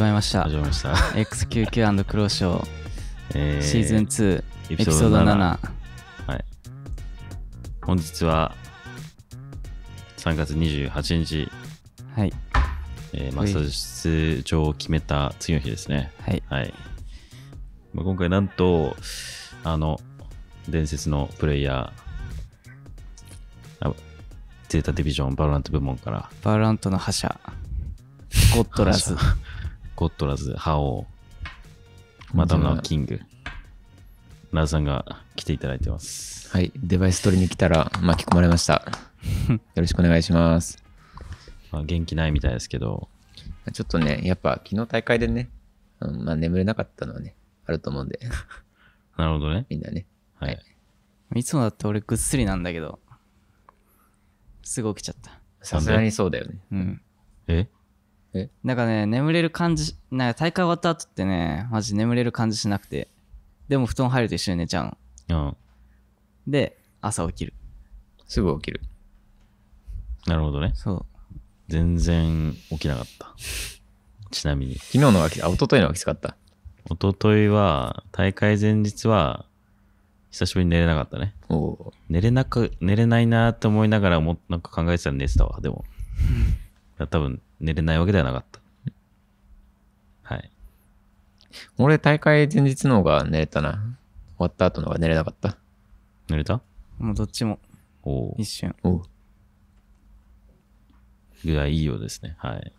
始まりました始まりました XQQ& 黒潮、えー、シーズン2エピソード 7, はい本日は3月28日はい、えー、マッサージ出場を決めた次の日ですねはい、はいまあ、今回なんとあの伝説のプレイヤーデータディビジョンバロラント部門からバロラントの覇者 ゴッドラズゴットラズ、覇王、マダムナキング、ラズさんが来ていただいてます。はい、デバイス取りに来たら巻き込まれました。よろしくお願いします。まあ、元気ないみたいですけど。ちょっとね、やっぱ昨日大会でね、うん、まあ眠れなかったのはね、あると思うんで。なるほどね。みんなね。はい。はい、いつもだって俺ぐっすりなんだけど、すぐ起きちゃった。さすがにそうだよね。うん。ええなんかね眠れる感じなんか大会終わった後ってねマジ眠れる感じしなくてでも布団入ると一緒に寝ちゃううんで朝起きるすぐ起きるなるほどねそう全然起きなかったちなみに昨日の秋きあ一昨日のがきつかった一昨日は大会前日は久しぶりに寝れなかったねお寝れなく寝れないなーって思いながらもなんか考えてたら寝てたわでも 多分寝れないわけではなかった。はい。俺、大会前日の方が寝れたな。終わった後の方が寝れなかった。寝れたもうどっちも。お一瞬。おぐらいいいようですね。はい。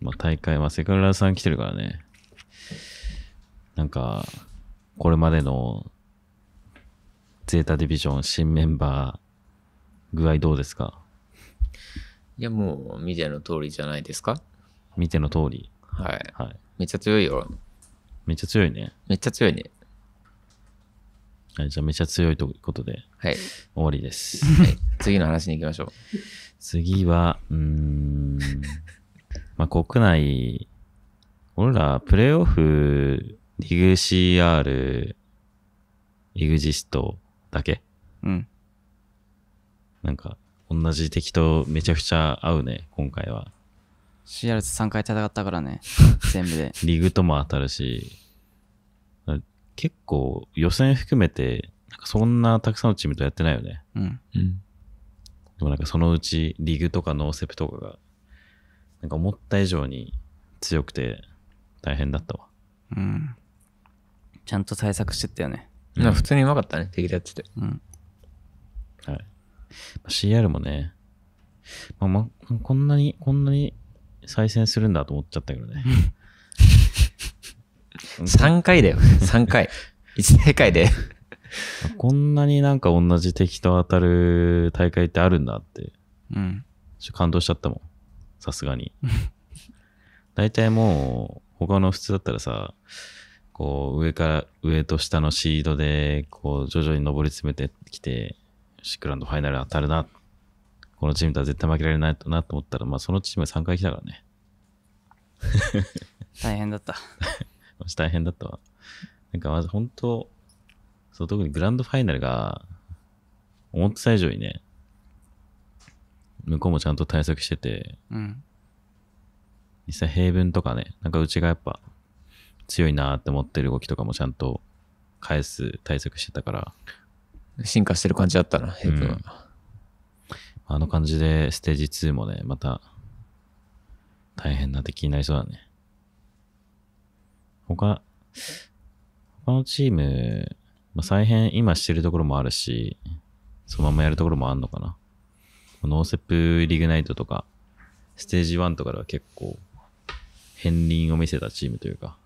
まあ、大会、まあ、セカラさん来てるからね。なんか、これまでのゼータディビジョン新メンバー具合どうですかいや、もう、見ての通りじゃないですか見ての通り。はい。はい。めっちゃ強いよ。めっちゃ強いね。めっちゃ強いね。はい、じゃあめっちゃ強いということではい。終わりです。はい、次の話に行きましょう。次は、うーん、まあ国内、俺らプレイオフ、リグ CR、イグジストだけうん。なんか、同じ敵とめちゃくちゃ合うね、今回は。シアルズ3回戦ったからね、全部で。リグとも当たるし、結構予選含めて、なんかそんなたくさんのチームとやってないよね。うん。うん、でもなんかそのうち、リグとかノーセプとかが、なんか思った以上に強くて大変だったわ。うん。ちゃんと対策してったよね。普通にうまかったね、敵でやってて。うん。はい。CR もね、まあ、まこんなに、こんなに再戦するんだと思っちゃったけどね。3 回だよ。3 回。1大会で こんなになんか同じ敵と当たる大会ってあるんだって。うん。ちょ感動しちゃったもん。さすがに。大体もう、他の普通だったらさ、こう上から上と下のシードでこう徐々に上り詰めてきてシックランドファイナル当たるな。このチームとは絶対負けられないなと思ったら、まあ、そのチーム3回来たからね。大変だった。大変だったわ。なんかまず本当、そう、特にグランドファイナルが、思ってた以上にね、向こうもちゃんと対策してて、うん、実際平文とかね、なんかうちがやっぱ強いなーって思ってる動きとかもちゃんと返す対策してたから、進化してる感じだったな、ヘイプは、うん。あの感じでステージ2もね、また大変な敵になりそうだね。他、他のチーム、まあ、再編今してるところもあるし、そのままやるところもあんのかな。ノーセップリグナイトとか、ステージ1とかでは結構、片鱗を見せたチームというか、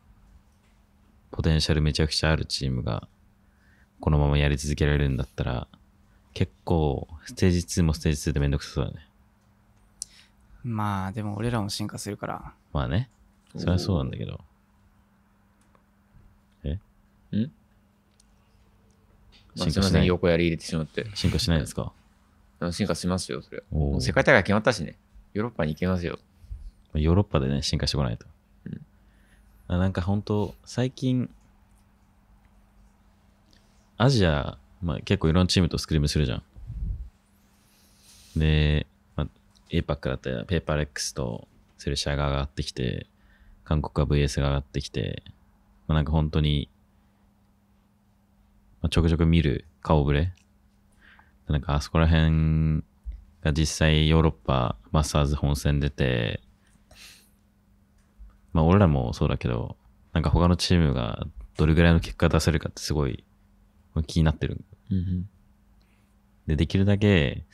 ポテンシャルめちゃくちゃあるチームがこのままやり続けられるんだったら、結構、ステージ2もステージ2でめんどくさそうだね。まあ、でも俺らも進化するから。まあね。それはそうなんだけど。んまん。進化ましせなん、い横やり入れてしまって。進化しないですかでも進化しますよ、それは。世界大会決まったしね。ヨーロッパに行けますよ。ヨーロッパでね、進化してこないと。うんあなんか本当最近、アジア、まあ、結構いろんなチームとスクリームするじゃん。で、まあ、APAC だったらペーパーレックスとセルシアが上がってきて、韓国は VS が上がってきて、まあ、なんか本当に、まあ、ちょくちょく見る顔ぶれ。なんかあそこら辺が実際ヨーロッパマスターズ本戦出て、まあ俺らもそうだけど、なんか他のチームがどれぐらいの結果出せるかってすごい気になってる。うん、で、できるだけ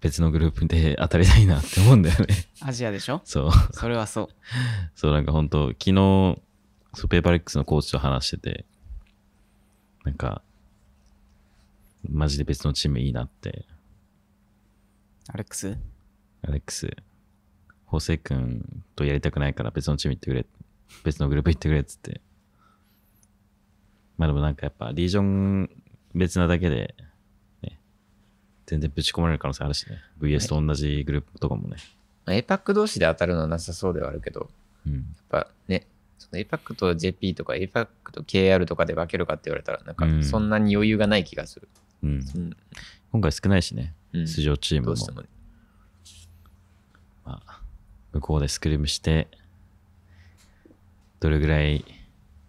別のグループで 当たりたいなって思うんだよねアジアでしょそう。それはそう。そう、なんか本当昨日、そうペーパーレックスのコーチと話してて、なんか、マジで別のチームいいなって。アレックスアレックス。ホセ君とやりたくないから別のチーム行ってくれ。別のグループ行ってくれっつって。まあでもなんかやっぱリージョン別なだけで、ね、全然ぶち込まれる可能性あるしね。VS と同じグループとかもね。まあ、APAC 同士で当たるのはなさそうではあるけど、うん、やっぱね、その APAC と JP とか APAC と KR とかで分けるかって言われたら、なんかそんなに余裕がない気がする。うん。うん、今回少ないしね、うん、出場チームも。どまあ、向こうでスクリームして、どれぐらい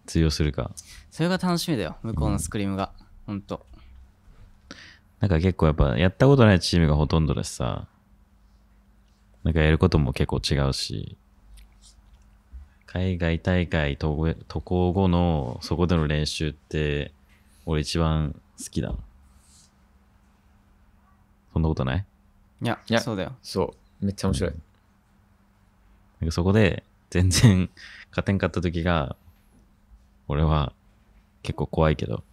通用するかそれが楽しみだよ向こうのスクリームが、うん、ほんとなんか結構やっぱやったことないチームがほとんどだしさなんかやることも結構違うし海外大会渡航後のそこでの練習って俺一番好きだそんなことないいやいやそうだよそうめっちゃ面白い、うん、なんかそこで全然勝てんかった時が俺は結構怖いけど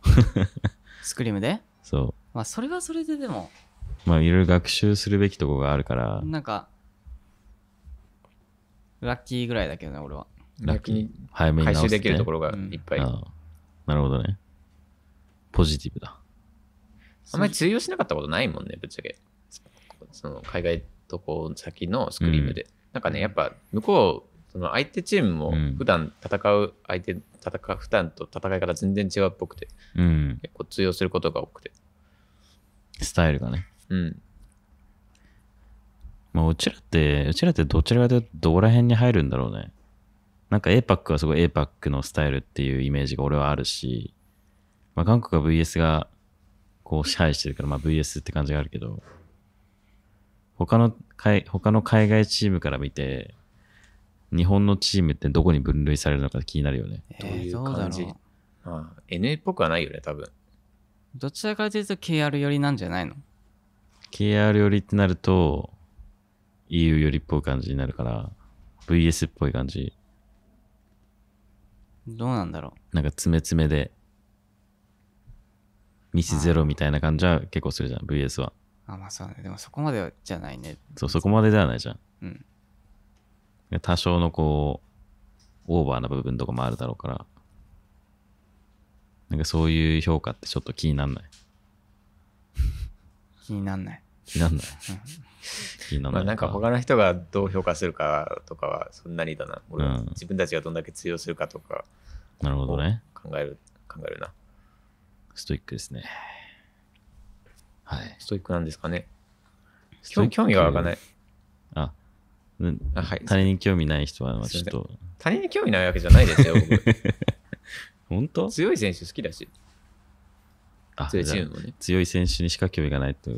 スクリームでそうまあそれはそれででもまあいろいろ学習するべきとこがあるからなんかラッキーぐらいだけどね俺はラッキー早めに回収できるところがいっぱい。ああなるほどねポジティブだあんまり通用しなかったことないもんね、ぶっちゃけ。その海外渡航先のスクリームで。なんかね、やっぱ向こうその相手チームも普段戦う相手、うん、戦う普段と戦い方全然違うっぽくて、うん、結構通用することが多くてスタイルがねうんまあうちらってうちらってどちらかというとどこら辺に入るんだろうねなんか APAC はすごい APAC のスタイルっていうイメージが俺はあるし、まあ、韓国は VS がこう支配してるから、まあ、VS って感じがあるけど他の他の海外チームから見て日本のチームってどこに分類されるのか気になるよね。えー、どういう感じ、まあ、?NA っぽくはないよね、多分。どちらかというと KR 寄りなんじゃないの ?KR 寄りってなると EU 寄りっぽい感じになるから VS っぽい感じ。どうなんだろうなんか爪めめでミスゼロみたいな感じは結構するじゃん VS は。あ、まあそうね。でもそこまでじゃないね。そう、そこまでではないじゃん。うん。多少のこう、オーバーな部分とかもあるだろうから、なんかそういう評価ってちょっと気になんない 気になんない。気になんない。気になんない。なんか他の人がどう評価するかとかはそんなにだな。俺は自分たちがどんだけ通用するかとか、なるほどね。考える、考えるな。ストイックですね。はい。ストイックなんですかね。興味が湧かない。あはい、他人に興味ない人はちょっと。他人に興味ないわけじゃないですよ、本当強い選手好きだし。強いチームもね。強い選手にしか興味がないってこ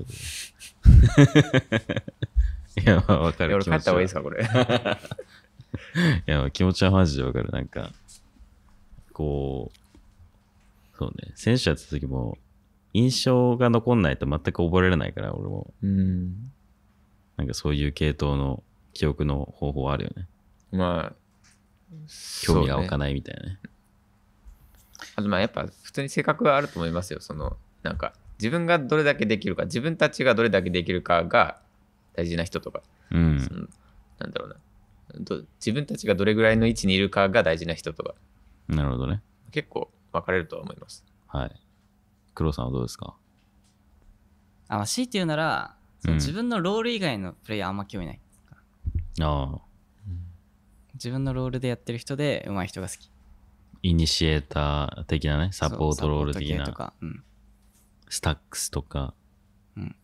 と いや、まあ、わかる。俺、った方がいいですか、これ。いや、気持ちはマジで分かる。なんか、こう、そうね、選手やった時も、印象が残んないと全く覚えられないから、俺も。うん。なんかそういう系統の記憶の方法あるよね。まあ、興味が湧かないみたいなね。あとまあやっぱ普通に性格があると思いますよ。そのなんか自分がどれだけできるか自分たちがどれだけできるかが大事な人とか、うん、なんだろうな自分たちがどれぐらいの位置にいるかが大事な人とかなるほどね結構分かれるとは思いますはい黒さんはどうですかあ強いて言うなら、うん、自分のロール以外のプレイヤーあんま興味ないああ自分のロールでやってる人で上手い人が好きイニシエーター的なねサポートロール的なとか、うん、スタックスとか、うん、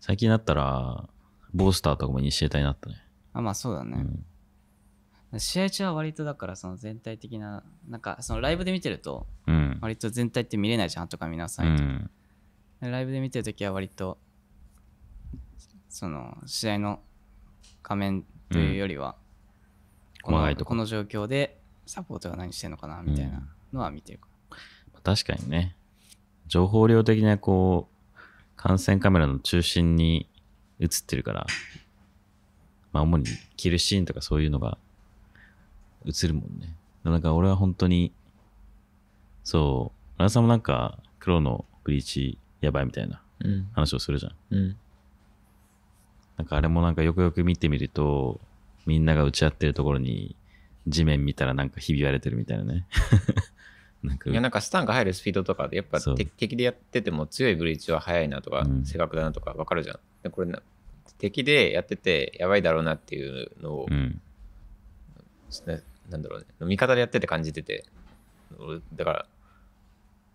最近だったらボースターとかもイニシエーターになったねあまあそうだね、うん、試合中は割とだからその全体的ななんかそのライブで見てると割と全体って見れないじゃんとか皆さん、ライブで見てるときは割とその試合の仮面というよりは、このいとこの状況でサポートが何してんのかなみたいなのは見てるか、うん、確かにね情報量的なこう感染カメラの中心に映ってるからまあ主に着るシーンとかそういうのが映るもんねだから俺は本当にそう原さんもなんか黒のブリーチやばいみたいな話をするじゃん、うん、うんなんかあれもなんかよくよく見てみると、みんなが打ち合ってるところに、地面見たらなんかひび割れてるみたいなね。なんかいやなんかスタンが入るスピードとかでやっぱ敵でやってても強いブリーチは速いなとか、正確だなとか分かるじゃん。でこれな敵でやっててやばいだろうなっていうのを、うん、なんだろうね味方でやってて感じててだから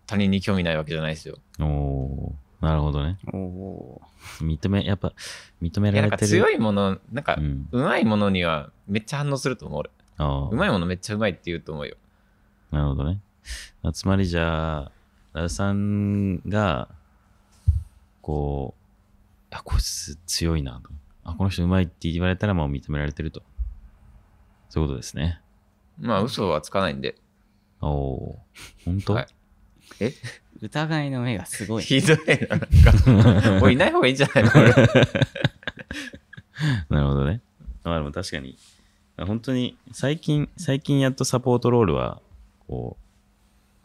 他人に興味ないわけじゃないですよ。おなるほどね。おお。認め、やっぱ、認められてる。なんか強いもの、なんか、うまいものにはめっちゃ反応すると思う、うまいものめっちゃうまいって言うと思うよ。なるほどね。つまりじゃあ、ラルさんが、こう、あ、こいつ強いなと。あ、この人うまいって言われたらもう認められてると。そういうことですね。まあ、嘘はつかないんで。おお、本当、はい、え疑いの目がすごい。ひどいな、なんか。もういない方がいいんじゃないの なるほどね。まあでも確かに、本当に最近、最近やっとサポートロールは、こ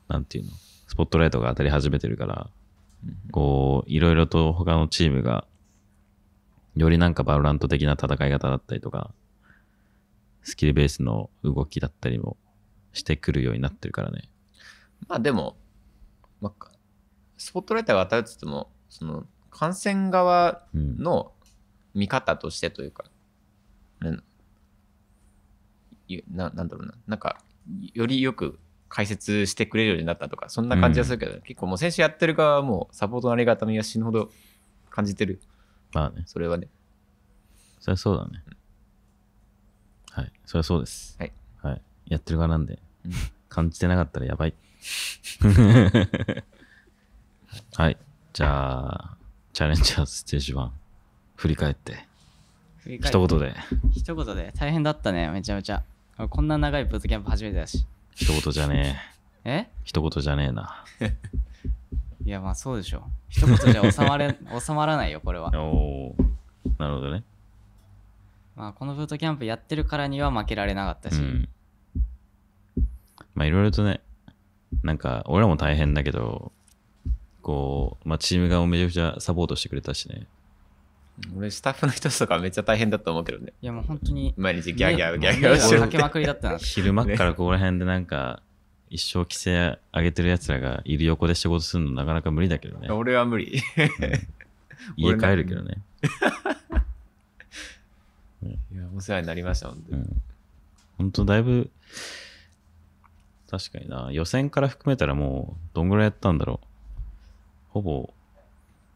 う、なんていうの、スポットライトが当たり始めてるから、こう、いろいろと他のチームが、よりなんかバロラント的な戦い方だったりとか、スキルベースの動きだったりもしてくるようになってるからね。まあでも、まあ、スポットライーが当たるっつってもその感染側の見方としてというか、うん、ななんだろうななんかよりよく解説してくれるようになったとかそんな感じはするけど、うん、結構もう選手やってる側はもうサポートのありがたみは死ぬほど感じてるまあねそれはねそりゃそうだね、うん、はいそりゃそうですはい、はい、やってる側なんで、感じてなかったらやばいはい。じゃあ、チャレンジャーステージ1、振り返って。一言で。一言で。大変だったね、めちゃめちゃ。こんな長いブートキャンプ初めてだし。一言じゃねえ。え一言じゃねえな。いや、まあそうでしょ。一言じゃ収まれ 収まらないよ、これは。おお。なるほどね。まあ、このブートキャンプやってるからには負けられなかったし。うん、まあ、いろいろとね、なんか俺らも大変だけど、こう、まあ、チーム側もめちゃくちゃサポートしてくれたしね。俺、スタッフの人とかめっちゃ大変だと思うけどね。いや、もう本当に。毎日ギャーギャーギャーギャーしてかけまくりだったな。昼間からここら辺でなんか、一生規制上げてる奴らがいる横で仕事するのなかなか無理だけどね。俺は無理。うん、家帰るけどね。いや、お世話になりました、本当に。うん、本当だいぶ、確かにな。予選から含めたらもう、どんぐらいやったんだろう。ほぼ、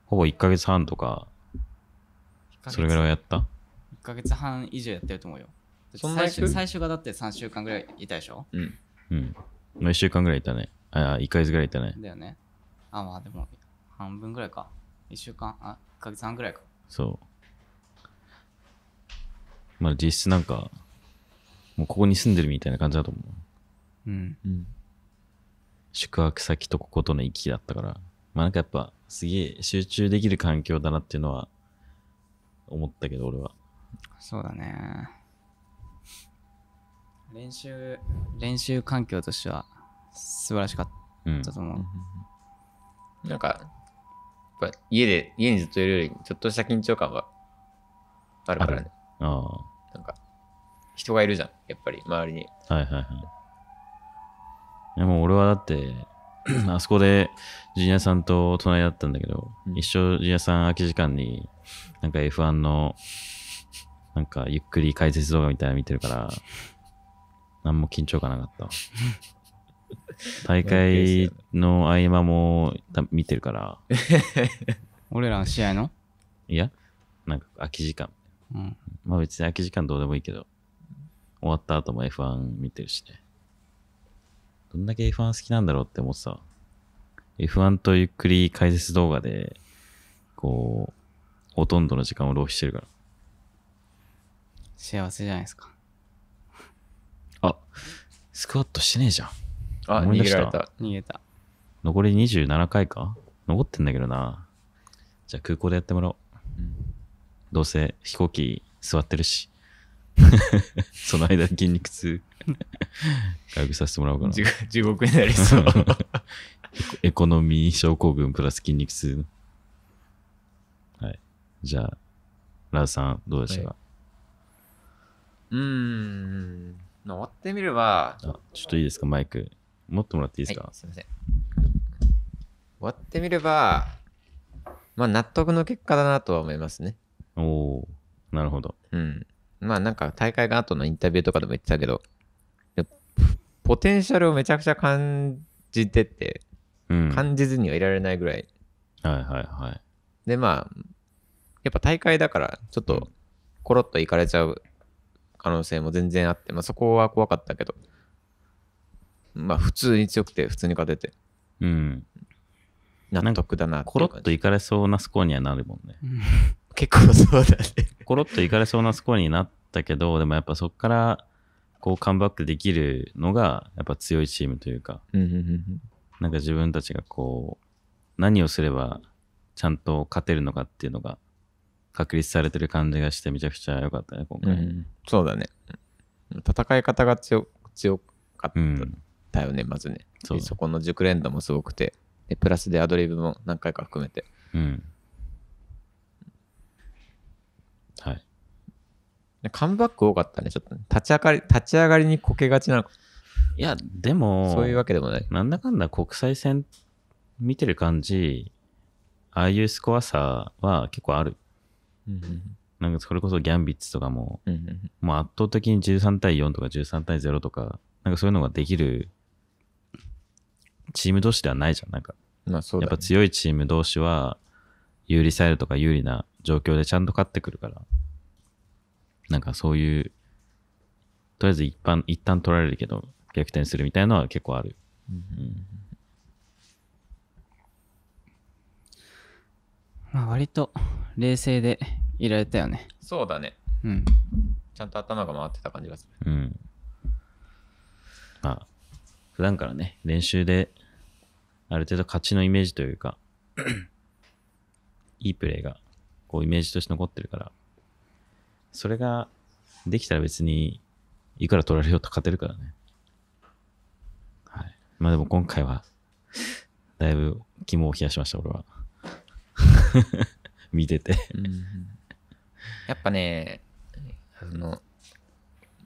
ほぼ1ヶ月半とか、それぐらいはやった1ヶ月半以上やってると思うよ最初最初がだって3週間ぐらいいたでしょうんうん1週間ぐらいいたねあ1ヶ月ぐらいいたねだよねあまあでも半分ぐらいか1週間あ1ヶ月半ぐらいかそうまあ実質なんかもうここに住んでるみたいな感じだと思ううん、うん、宿泊先とこことの行き来だったから、まあなんかやっぱすげえ集中できる環境だなっていうのは思ったけど俺は。そうだね。練習、練習環境としては素晴らしかったと思う。うん、なんか、やっぱ家で、家にずっといるより、ちょっとした緊張感はあるからね。ああ。なんか、人がいるじゃん、やっぱり周りに。はいはいはい。やもう俺はだって、あそこでジュニアさんと隣だったんだけど、うん、一生ジュニアさん空き時間に、なんか F1 の、なんかゆっくり解説動画みたいなの見てるから、何も緊張感なかった。大会の合間も見てるから。俺らの試合のいや、なんか空き時間。うん、まあ別に空き時間どうでもいいけど、終わった後も F1 見てるしね。どんだけ F1 好きなんだろうって思ってた。F1 とゆっくり解説動画で、こう、ほとんどの時間を浪費してるから。幸せじゃないですか。あ、スクワットしてねえじゃん。あ、逃げられた。逃げた。残り27回か残ってんだけどな。じゃあ空港でやってもらおう。うん、どうせ飛行機座ってるし。その間、筋肉痛、回復させてもらおうかな。地獄になりそう。エコノミー症候群プラス筋肉痛。はい。じゃあ、ラウさん、どうでしたか、はい、うーん。終わってみれば。ちょっといいですか、マイク。持ってもらっていいですか、はい、すみません。終わってみれば、まあ、納得の結果だなとは思いますね。おおなるほど。うん。まあなんか大会が後のインタビューとかでも言ってたけど、ポテンシャルをめちゃくちゃ感じてて、うん、感じずにはいられないぐらい。はいはいはい。でまあ、やっぱ大会だから、ちょっとコロッといかれちゃう可能性も全然あって、まあそこは怖かったけど、まあ普通に強くて、普通に勝てて。うん。納得だなコロッといかれそうなスコアにはなるもんね。結構そうだね。コロッといかれそうなスコアになったけど、でもやっぱそこからこうカムバックできるのがやっぱ強いチームというか、なんか自分たちがこう、何をすればちゃんと勝てるのかっていうのが確立されてる感じがしてめちゃくちゃ良かったね、今回。うん、そうだね。戦い方が強強かったよね、まずねそこの熟練度もすごくてでプラスでアドリブも何回か含めて、うん、はい。カムバック多かったね、ちょっと、ね、立ち上がり、立ち上がりにこけがちなのか。いや、でも、そういうわけでもない。なんだかんだ国際戦見てる感じ、ああいうスコア差は結構ある。なんかそれこそギャンビッツとかも、もう圧倒的に13対4とか13対0とか、なんかそういうのができるチーム同士ではないじゃん、なんか。まあそう、ね、やっぱ強いチーム同士は、有利サイドとか有利な状況でちゃんと勝ってくるから、なんかそういう、とりあえず一般、一旦取られるけど、逆転するみたいなのは結構ある。うん、まあ割と冷静でいられたよね。そうだね。うん。ちゃんと頭が回ってた感じがする。うん。まあ、普段からね、練習で、ある程度勝ちのイメージというか いいプレーがこうイメージとして残ってるから、それができたら別にいくら取られようと勝てるからね。はい。まあでも今回は、だいぶ肝を冷やしました、俺は。見ててやっぱね、あの、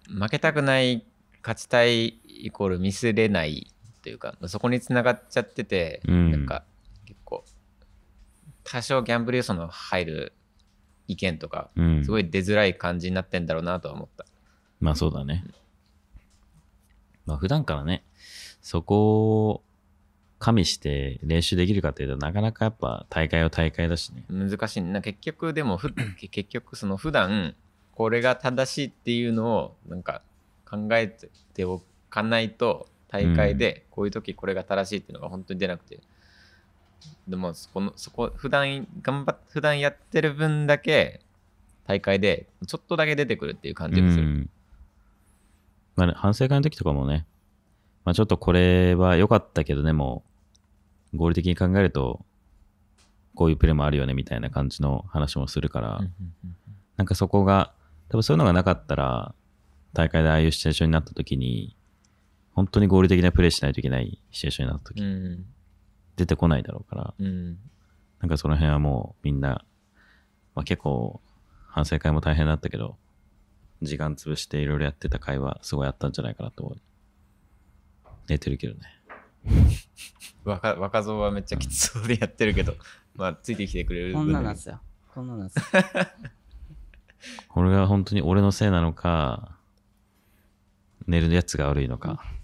負けたくない、勝ちたいイコールミスれないというか、そこにつながっちゃってて、うん、なんか、多少ギャンブル要素の入る意見とか、うん、すごい出づらい感じになってんだろうなとは思った。まあそうだね。まあ普段からね、そこを加味して練習できるかというとなかなかやっぱ大会は大会だしね。難しいな結局でも 結局その普段これが正しいっていうのをなんか考えておかないと大会でこういう時これが正しいっていうのが本当に出なくて、でもそこのそこ普段頑張っ普段やってる分だけ大会でちょっとだけ出てくるっていう感じがする、うんまあ、ね、反省会の時とかもね、まあ、ちょっとこれは良かったけどでも合理的に考えるとこういうプレーもあるよねみたいな感じの話もするから、うんうんうん、なんかそこが多分そういうのがなかったら大会でああいうシチュエーションになった時に本当に合理的なプレーしないといけないシチュエーションになった時、うん出てこないだろうから、うん、なんかその辺はもうみんな、まあ、結構反省会も大変だったけど時間潰していろいろやってた会はすごいあったんじゃないかなと思う寝てるけどね 若若造はめっちゃきつそうでやってるけど、うん、まあついてきてくれるこんななんすよこんななんすよ これが本当に俺のせいなのか寝るやつが悪いのか、うん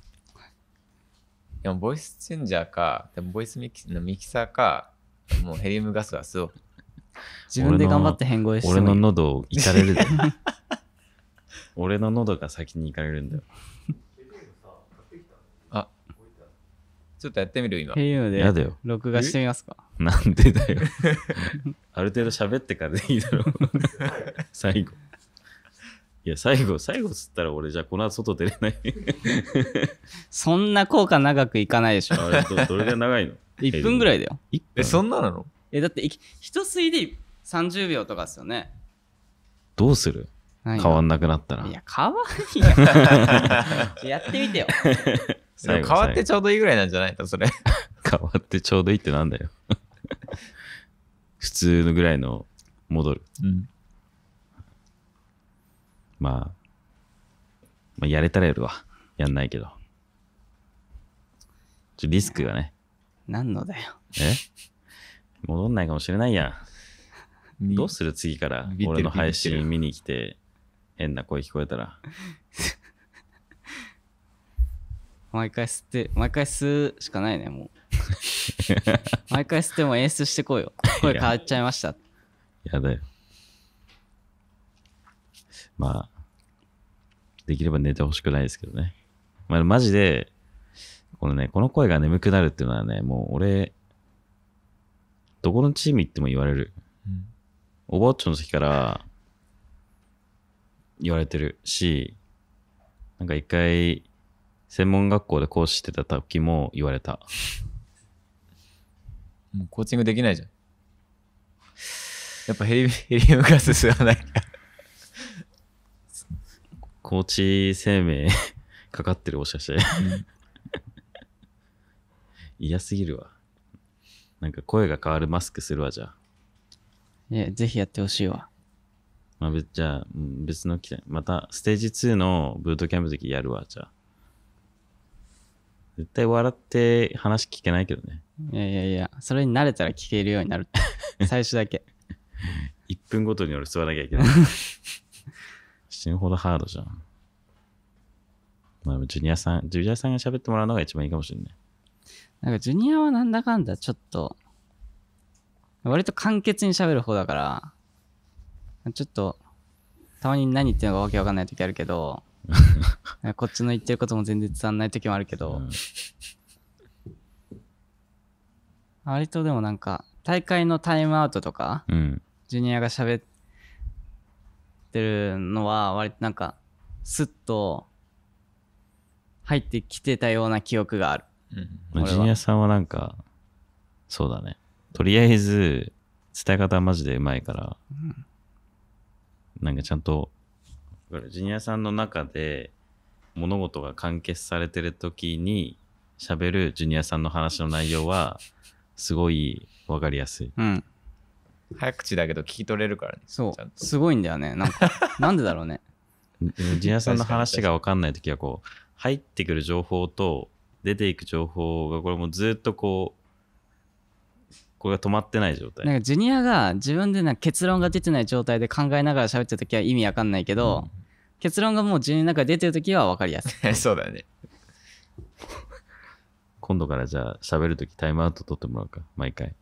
でもボイスチェンジャーか、でもボイスミキのミキサーか、もうヘリウムガスは吸おう。自分で頑張って変声して俺の喉、をいかれる 俺の喉が先にいかれるんだよ。あ、ちょっとやってみる今。ヘリウムやだでよ録画してみますか。なんでだよ。ある程度喋ってからでいいだろう。最後。いや、最後、最後つったら俺、じゃあこの後外出れない。そんな効果長くいかないでしょ。あれどどれが長いの ?1 分ぐらいだよ。1分え、そんななのえ、だって、一吸いで30秒とかですよね。どうする変わんなくなったら。いや、変わんや。やってみてよ。変わってちょうどいいぐらいなんじゃないかそれ。変わってちょうどいいってなんだよ。普通のぐらいの戻る。うんまあ、まあ、やれたらやるわ。やんないけど。ちょリスクがね。何のだよ。え戻んないかもしれないやん。どうする次から俺の配信見に来て変な声聞こえたら。毎回吸って、毎回吸うしかないね、もう。毎回吸っても演出してこいよ。声変わっちゃいました。やだよ。まあ、できれば寝てほしくないですけどね。まあ、マジで、このね、この声が眠くなるっていうのはね、もう俺、どこのチーム行っても言われる。うん、おばあちゃんの時から言われてるし、なんか一回、専門学校で講師してた時も言われた。もうコーチングできないじゃん。やっぱヘリヘリウムガス吸わないから。高知生命 かかってる、もしかして。嫌すぎるわ。なんか声が変わるマスクするわ、じゃあ。え、ぜひやってほしいわ。まあ、じゃあ、別の機会。また、ステージ2のブートキャンプの時やるわ、じゃあ。絶対笑って話聞けないけどね。いやいやいや、それに慣れたら聞けるようになる。最初だけ。1 分ごとに俺座らなきゃいけない。死ぬほどハードじゃん。まあ、ジュニアさん、ジュニアさんが喋ってもらうのが一番いいかもしれない。なんかジュニアはなんだかんだちょっと、割と簡潔に喋る方だから、ちょっと、たまに何言ってるのかわけわかんない時あるけど、こっちの言ってることも全然伝わんない時もあるけど、うん、割とでもなんか、大会のタイムアウトとか、うん、ジュニアが喋っってるのは割となんかスッと入ってきてたような記憶がある、うん、ジュニアさんはなんかそうだねとりあえず伝え方はマジでうまいから、うん、なんかちゃんとジュニアさんの中で物事が完結されてる時に喋るジュニアさんの話の内容はすごい分かりやすい、うん早口だけど聞き取れるからねそうすごいんだよねなんか なんでだろうねジュニアさんの話が分かんない時はこう入ってくる情報と出ていく情報がこれもずっとこうこれが止まってない状態なんかジュニアが自分でなんか結論が出てない状態で考えながら喋ってる時は意味わかんないけど、うん、結論がもうジュニアの中で出てる時は分かりやすい そうだね 今度からじゃあ喋る時タイムアウト取ってもらうか毎回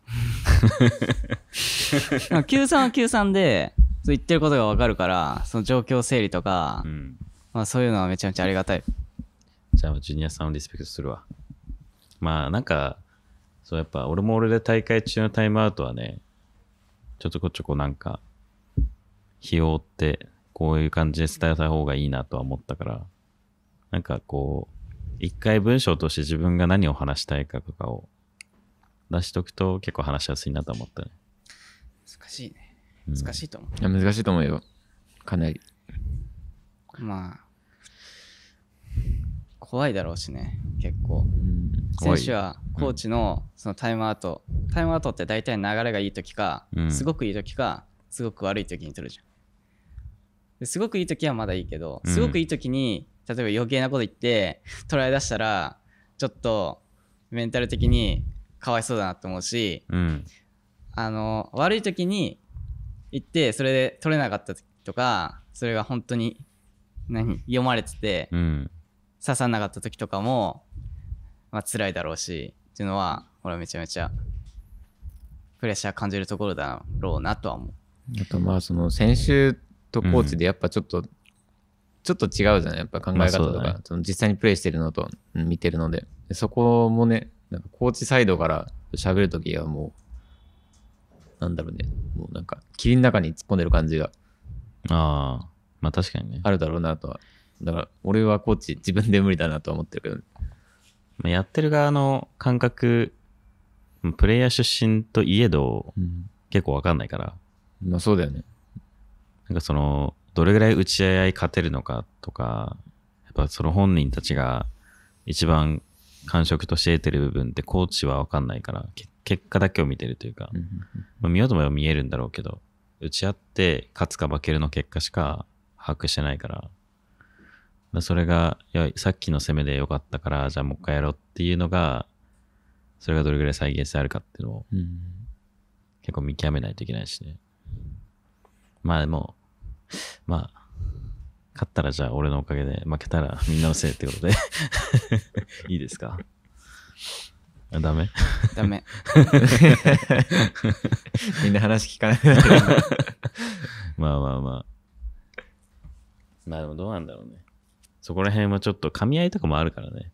93 は93でそう言ってることが分かるからその状況整理とか、うん、まあ、そういうのはめちゃめちゃありがたいじゃあジュニアさんをリスペクトするわまあなんかそうやっぱ俺も俺で大会中のタイムアウトはねちょっとこちょこなんか費用ってこういう感じで伝えた方がいいなとは思ったからなんかこう一回文章として自分が何を話したいかとかを出しとくと結構話しやすいなと思ったね。難しいね。難しいと思う。いや、難しいと思うよ。かなり。まあ、怖いだろうしね、結構。選手はコーチのそのタイムアウト、うん、タイムアウトって大体流れがいい時か、うん、すごくいい時か、すごく悪い時に取るじゃん。すごくいい時はまだいいけど、すごくいい時に、例えば余計なこと言って捉え出したらちょっとメンタル的にかわいそうだなと思うし、うん、あの悪い時に行ってそれで取れなかったとかそれが本当に何読まれてて、うん、刺さんなかった時とかも、まあ辛いだろうしっていうのは俺はめちゃめちゃプレッシャー感じるところだろうなとは思う。あとまあその先週とコーチでやっぱちょっと、うん、ちょっと違うじゃないやっぱ考え方とか、まあね、その実際にプレイしてるのと見てるのでそこもねなんかコーチサイドから喋るときはもう、なんだろうね、もうなんか、霧の中に突っ込んでる感じがああ、まあ確かにね。あるだろうなとは。だから、俺はコーチ自分で無理だなとは思ってるけど、ね、まあやってる側の感覚、プレイヤー出身といえど、うん結構わかんないから。まあそうだよね。なんかその、どれぐらい打ち合い勝てるのかとか、やっぱその本人たちが一番感触として得てる部分ってコーチは分かんないから結果だけを見てるというか、まあ、見ようと思えば見えるんだろうけど打ち合って勝つか負けるの結果しか把握してないからそれがいやさっきの攻めで良かったからじゃあもう一回やろうっていうのがそれがどれぐらい再現性あるかっていうのを、結構見極めないといけないしねまあでもまあ勝ったらじゃあ俺のおかげで、負けたらみんなのせいってことで いいですかあダメダメ。みんな話聞かない。まあまあまあ。まあでもどうなんだろうね。そこら辺はちょっと噛み合いとかもあるからね。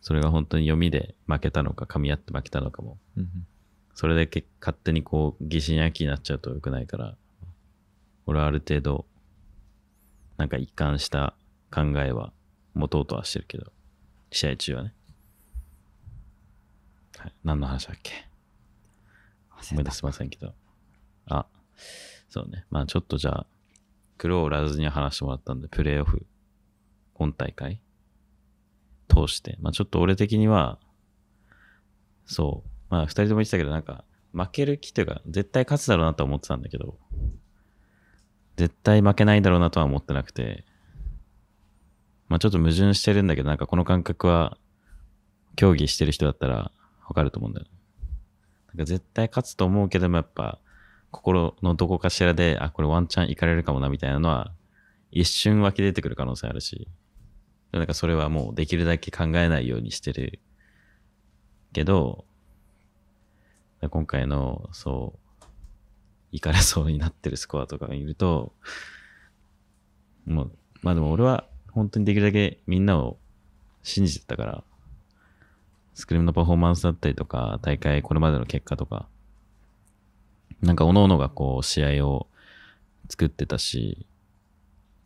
それが本当に読みで負けたのか、噛み合って負けたのかも。うん、それだけ勝手にこう疑心暗鬼になっちゃうと良くないから、俺はある程度なんか一貫した考えは持とうとはしてるけど、試合中はね。はい、何の話だっけ思い出せませんけど。あ、そうね。まあちょっとじゃあ、クローラーズに話してもらったんで、プレーオフ、本大会通して、まあちょっと俺的には、そう、まあ2人とも言ってたけど、なんか、負ける気というか、絶対勝つだろうなと思ってたんだけど、絶対負けないだろうなとは思ってなくて、まあちょっと矛盾してるんだけど、なんかこの感覚は、競技してる人だったらわかると思うんだよ、ね。なんか絶対勝つと思うけども、やっぱ、心のどこかしらで、あ、これワンチャンいかれるかもな、みたいなのは、一瞬湧き出てくる可能性あるし、なんかそれはもうできるだけ考えないようにしてるけど、今回の、そう、行かれそうになってるスコアとか見ると、もう、まあでも俺は本当にできるだけみんなを信じてたから、スクリームのパフォーマンスだったりとか、大会これまでの結果とか、なんか各々がこう試合を作ってたし、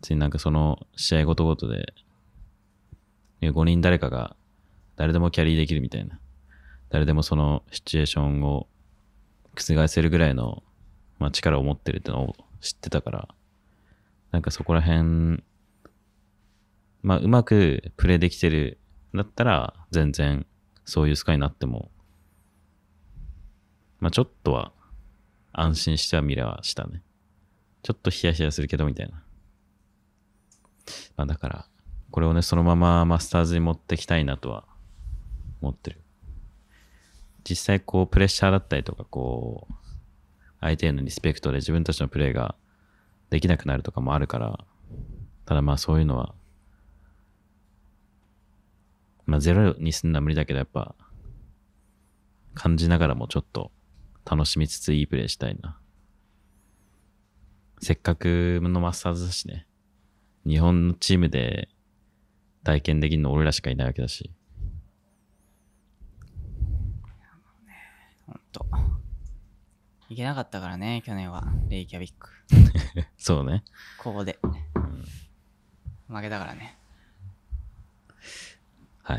ついなんかその試合ごとごとで、5人誰かが誰でもキャリーできるみたいな、誰でもそのシチュエーションを覆せるぐらいのまあ、力を持ってるってのを知ってたから、なんかそこら辺、まあ、うまくプレイできてるだったら、全然そういうスカイになっても、まあ、ちょっとは安心しては見れはしたね。ちょっとヒヤヒヤするけど、みたいな。まあ、だから、これをね、そのままマスターズに持ってきたいなとは思ってる。実際こうプレッシャーだったりとかこう相手へのリスペクトで自分たちのプレーができなくなるとかもあるから、ただまあそういうのは、まあゼロにすんのは無理だけどやっぱ、感じながらもちょっと楽しみつついいプレーしたいな。せっかくのマスターズだしね。日本のチームで体験できるの俺らしかいないわけだし。本当。行けなかったからね、去年は。レイキャビック。そうね。ここで。うん、負けたからね。は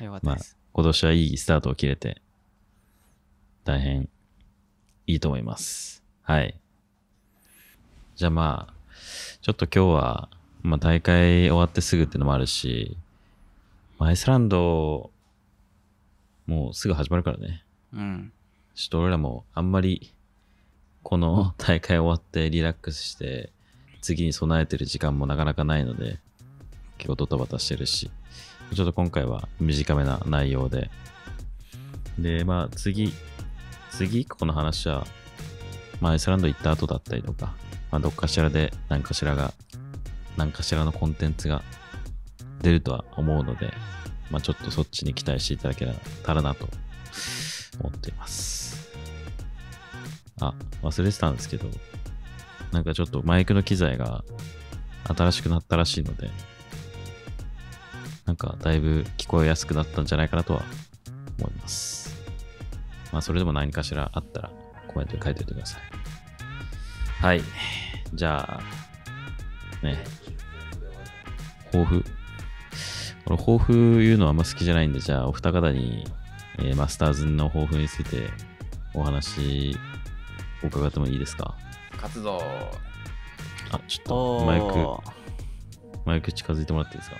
い。よかったです、まあ。今年はいいスタートを切れて、大変いいと思います。はい。じゃあまあ、ちょっと今日は、まあ大会終わってすぐっていうのもあるし、アイスランド、もうすぐ始まるからね。うん。ちょっと俺らもあんまりこの大会終わってリラックスして、次に備えてる時間もなかなかないので、結構ドタバタしてるし、ちょっと今回は短めな内容で。で、まあ次、次この話は、まあアイスランド行った後だったりとか、まあどっかしらで何かしらが、何かしらのコンテンツが出るとは思うので、まあちょっとそっちに期待していただけたらなと思っています。あ、忘れてたんですけど、なんかちょっとマイクの機材が新しくなったらしいので、なんかだいぶ聞こえやすくなったんじゃないかなとは思います。まあそれでも何かしらあったらコメントに書いておいてください。はい。じゃあ、ね、抱負。俺抱負言うのはあんま好きじゃないんで、じゃあお二方にえー、マスターズの抱負についてお話伺ってもいいですか勝つぞあちょっとマイクマイク近づいてもらっていいですか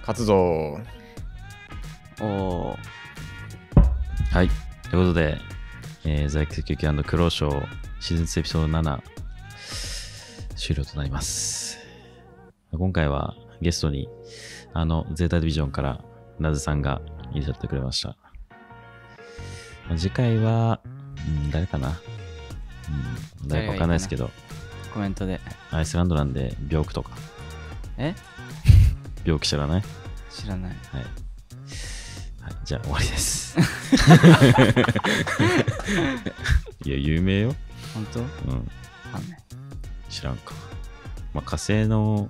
勝つぞおはいということで、えー、在籍休憩黒潮シーズン2エピソード7終了となります。今回はゲストに、あの、ゼータディビジョンから、ナズさんがいらっしゃってくれました。次回は、うん、誰かな、うん、誰かわかんないですけどコメントで。アイスランドなんで、病気とか。え 病気知らない知らない。はい。はい、じゃあ終わりです。いや、有名よ。本当うん。わかんない。知らんか。まあ、火星の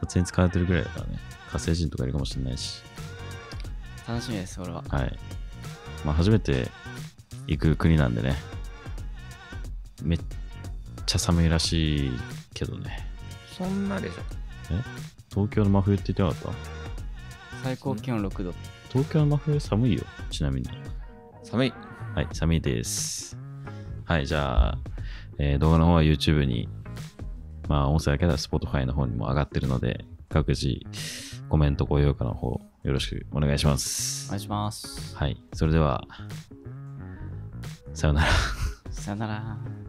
撮影に使われてるぐらいだからね。火星人とかいるかもしれないし。楽しみです、俺れは。はい。まあ、初めて行く国なんでね。めっちゃ寒いらしいけどね。そんなでしょ。え東京の真冬って言ってなかった最高気温6度。東京の真冬寒いよ、ちなみに。寒い。はい、寒いです。はい、じゃあ、えー、動画の方は YouTube にまあ、音声だけでは Spotify の方にも上がってるので、各自コメント、高評価の方、よろしくお願いします。お願いします。はい。それでは、さよなら。さよなら。